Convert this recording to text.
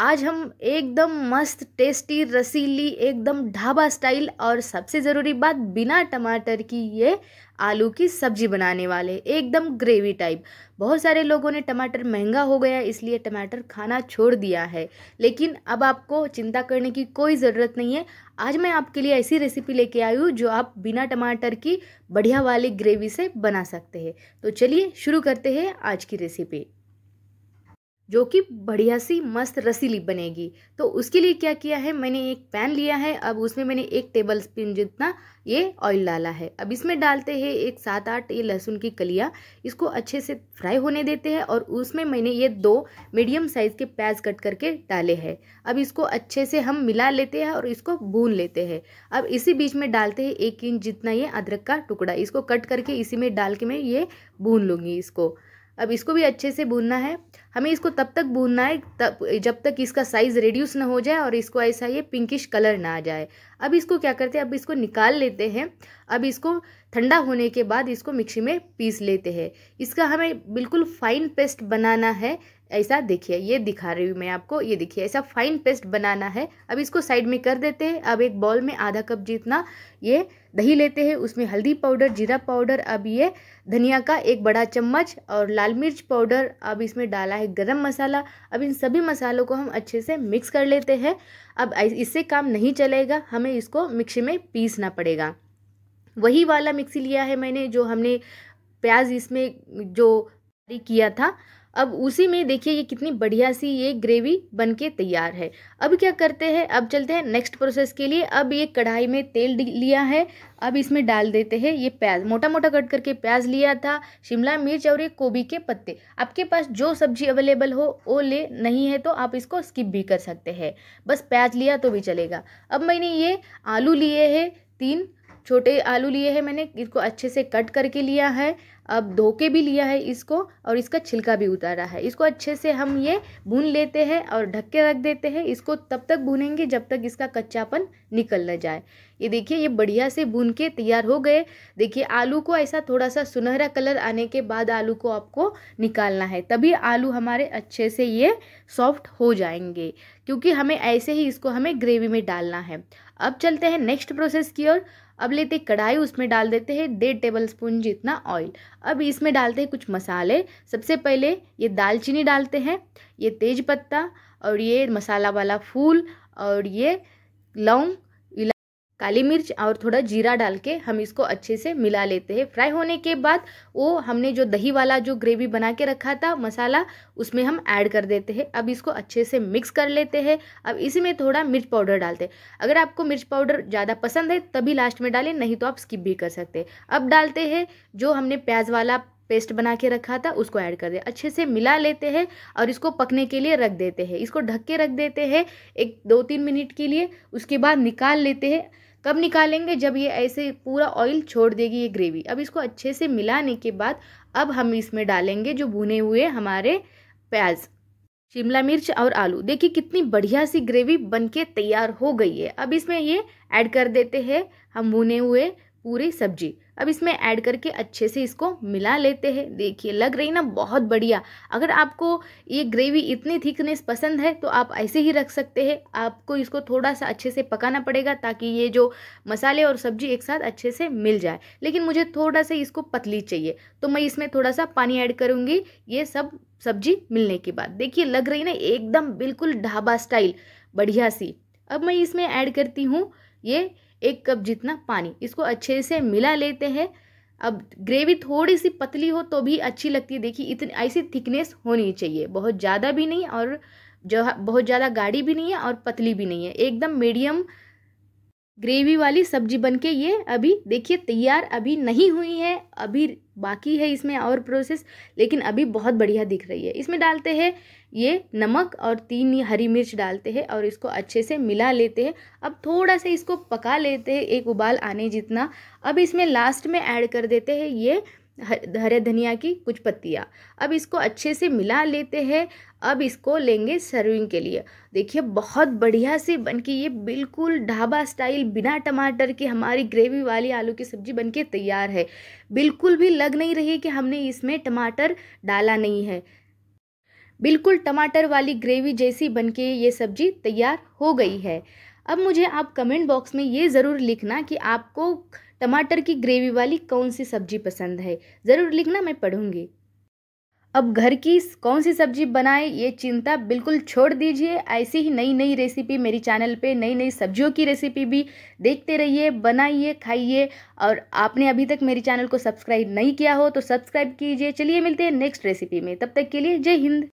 आज हम एकदम मस्त टेस्टी रसीली एकदम ढाबा स्टाइल और सबसे ज़रूरी बात बिना टमाटर की ये आलू की सब्जी बनाने वाले एकदम ग्रेवी टाइप बहुत सारे लोगों ने टमाटर महंगा हो गया इसलिए टमाटर खाना छोड़ दिया है लेकिन अब आपको चिंता करने की कोई ज़रूरत नहीं है आज मैं आपके लिए ऐसी रेसिपी लेके आई हूँ जो आप बिना टमाटर की बढ़िया वाली ग्रेवी से बना सकते हैं तो चलिए शुरू करते हैं आज की रेसिपी जो कि बढ़िया सी मस्त रसीली बनेगी तो उसके लिए क्या किया है मैंने एक पैन लिया है अब उसमें मैंने एक टेबल स्पून जितना ये ऑयल डाला है अब इसमें डालते हैं एक सात आठ ये लहसुन की कलियाँ इसको अच्छे से फ्राई होने देते हैं और उसमें मैंने ये दो मीडियम साइज़ के प्याज कट करके डाले हैं अब इसको अच्छे से हम मिला लेते हैं और इसको भून लेते हैं अब इसी बीच में डालते हैं एक इंच जितना ये अदरक का टुकड़ा इसको कट करके इसी में डाल के मैं ये भून लूँगी इसको अब इसको भी अच्छे से भूनना है हमें इसको तब तक भूनना है तब जब तक इसका साइज़ रिड्यूस ना हो जाए और इसको ऐसा ये पिंकिश कलर ना आ जाए अब इसको क्या करते हैं अब इसको निकाल लेते हैं अब इसको ठंडा होने के बाद इसको मिक्सी में पीस लेते हैं इसका हमें बिल्कुल फाइन पेस्ट बनाना है ऐसा देखिए ये दिखा रही हूँ मैं आपको ये देखिए ऐसा फाइन पेस्ट बनाना है अब इसको साइड में कर देते हैं अब एक बॉल में आधा कप जितना ये दही लेते हैं उसमें हल्दी पाउडर जीरा पाउडर अब ये धनिया का एक बड़ा चम्मच और लाल मिर्च पाउडर अब इसमें डाला है गरम मसाला अब इन सभी मसालों को हम अच्छे से मिक्स कर लेते हैं अब इससे काम नहीं चलेगा हमें इसको मिक्सी में पीसना पड़ेगा वही वाला मिक्सी लिया है मैंने जो हमने प्याज इसमें जो किया था अब उसी में देखिए ये कितनी बढ़िया सी ये ग्रेवी बन के तैयार है अब क्या करते हैं अब चलते हैं नेक्स्ट प्रोसेस के लिए अब ये कढ़ाई में तेल लिया है अब इसमें डाल देते हैं ये प्याज मोटा मोटा कट करके प्याज लिया था शिमला मिर्च और ये कोबी के पत्ते आपके पास जो सब्जी अवेलेबल हो वो ले नहीं है तो आप इसको स्किप भी कर सकते हैं बस प्याज लिया तो भी चलेगा अब मैंने ये आलू लिए है तीन छोटे आलू लिए हैं मैंने इसको अच्छे से कट करके लिया है अब धो के भी लिया है इसको और इसका छिलका भी उतारा है इसको अच्छे से हम ये भून लेते हैं और ढक के रख देते हैं इसको तब तक भूनेंगे जब तक इसका कच्चापन निकल न जाए ये देखिए ये बढ़िया से भून के तैयार हो गए देखिए आलू को ऐसा थोड़ा सा सुनहरा कलर आने के बाद आलू को आपको निकालना है तभी आलू हमारे अच्छे से ये सॉफ्ट हो जाएंगे क्योंकि हमें ऐसे ही इसको हमें ग्रेवी में डालना है अब चलते हैं नेक्स्ट प्रोसेस की ओर अब लेते कढ़ाई उसमें डाल देते हैं डेढ़ टेबल स्पून जितना ऑयल अब इसमें डालते हैं कुछ मसाले सबसे पहले ये दालचीनी डालते हैं ये तेज पत्ता और ये मसाला वाला फूल और ये लौंग काली मिर्च और थोड़ा जीरा डाल के हम इसको अच्छे से मिला लेते हैं फ्राई होने के बाद वो हमने जो दही वाला जो ग्रेवी बना के रखा था मसाला उसमें हम ऐड कर देते हैं अब इसको अच्छे से मिक्स कर लेते हैं अब इसी में थोड़ा मिर्च पाउडर डालते हैं अगर आपको मिर्च पाउडर ज़्यादा पसंद है तभी लास्ट में डालें नहीं तो आप स्किप भी कर सकते अब डालते हैं जो हमने प्याज वाला पेस्ट बना के रखा था उसको ऐड कर दे अच्छे से मिला लेते हैं और इसको पकने के लिए रख देते हैं इसको ढक के रख देते हैं एक दो तीन मिनट के लिए उसके बाद निकाल लेते हैं कब निकालेंगे जब ये ऐसे पूरा ऑयल छोड़ देगी ये ग्रेवी अब इसको अच्छे से मिलाने के बाद अब हम इसमें डालेंगे जो भुने हुए हमारे प्याज शिमला मिर्च और आलू देखिए कितनी बढ़िया सी ग्रेवी बनके तैयार हो गई है अब इसमें ये ऐड कर देते हैं हम भुने हुए पूरी सब्जी अब इसमें ऐड करके अच्छे से इसको मिला लेते हैं देखिए लग रही ना बहुत बढ़िया अगर आपको ये ग्रेवी इतनी थिकनेस पसंद है तो आप ऐसे ही रख सकते हैं आपको इसको थोड़ा सा अच्छे से पकाना पड़ेगा ताकि ये जो मसाले और सब्जी एक साथ अच्छे से मिल जाए लेकिन मुझे थोड़ा सा इसको पतली चाहिए तो मैं इसमें थोड़ा सा पानी ऐड करूँगी ये सब सब्जी मिलने के बाद देखिए लग रही ना एकदम बिल्कुल ढाबा स्टाइल बढ़िया सी अब मैं इसमें ऐड करती हूँ ये एक कप जितना पानी इसको अच्छे से मिला लेते हैं अब ग्रेवी थोड़ी सी पतली हो तो भी अच्छी लगती है देखिए इतनी ऐसी थिकनेस होनी चाहिए बहुत ज़्यादा भी नहीं और जो बहुत ज़्यादा गाढ़ी भी नहीं है और पतली भी नहीं है एकदम मीडियम ग्रेवी वाली सब्जी बनके ये अभी देखिए तैयार अभी नहीं हुई है अभी बाकी है इसमें और प्रोसेस लेकिन अभी बहुत बढ़िया दिख रही है इसमें डालते हैं ये नमक और तीन हरी मिर्च डालते हैं और इसको अच्छे से मिला लेते हैं अब थोड़ा सा इसको पका लेते हैं एक उबाल आने जितना अब इसमें लास्ट में ऐड कर देते हैं ये हरे धनिया की कुछ पत्तियाँ अब इसको अच्छे से मिला लेते हैं अब इसको लेंगे सर्विंग के लिए देखिए बहुत बढ़िया से बन के ये बिल्कुल ढाबा स्टाइल बिना टमाटर के हमारी ग्रेवी वाली आलू की सब्जी बन के तैयार है बिल्कुल भी लग नहीं रही कि हमने इसमें टमाटर डाला नहीं है बिल्कुल टमाटर वाली ग्रेवी जैसी बन के ये सब्जी तैयार हो गई है अब मुझे आप कमेंट बॉक्स में ये ज़रूर लिखना कि आपको टमाटर की ग्रेवी वाली कौन सी सब्जी पसंद है ज़रूर लिखना मैं पढ़ूंगी अब घर की कौन सी सब्जी बनाए ये चिंता बिल्कुल छोड़ दीजिए ऐसी ही नई नई रेसिपी मेरी चैनल पे नई नई सब्जियों की रेसिपी भी देखते रहिए बनाइए खाइए और आपने अभी तक मेरी चैनल को सब्सक्राइब नहीं किया हो तो सब्सक्राइब कीजिए चलिए मिलते हैं नेक्स्ट रेसिपी में तब तक के लिए जय हिंद